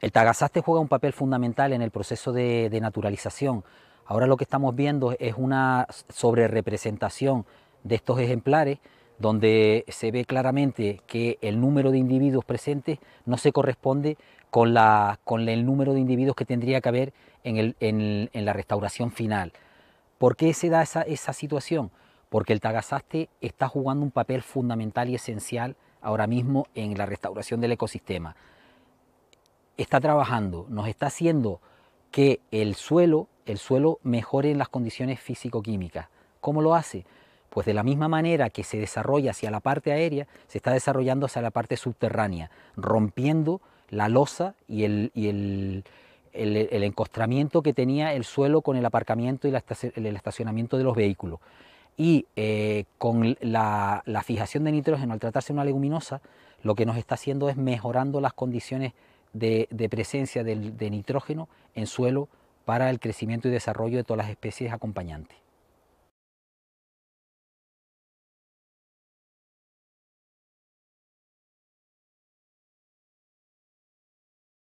El tagasaste juega un papel fundamental en el proceso de, naturalización. Ahora lo que estamos viendo es una sobrerepresentación de estos ejemplares donde se ve claramente que el número de individuos presentes no se corresponde con, el número de individuos que tendría que haber en, la restauración final. ¿Por qué se da esa, situación? Porque el tagasaste está jugando un papel fundamental y esencial ahora mismo en la restauración del ecosistema está trabajando, nos está haciendo que el suelo, el suelo mejore las condiciones físico-químicas. ¿Cómo lo hace? Pues de la misma manera que se desarrolla hacia la parte aérea, se está desarrollando hacia la parte subterránea, rompiendo la losa y el, encostramiento que tenía el suelo con el aparcamiento y el estacionamiento de los vehículos. Y eh, con la, la fijación de nitrógeno al tratarse de una leguminosa, lo que nos está haciendo es mejorando las condiciones de, presencia de nitrógeno en suelo para el crecimiento y desarrollo de todas las especies acompañantes.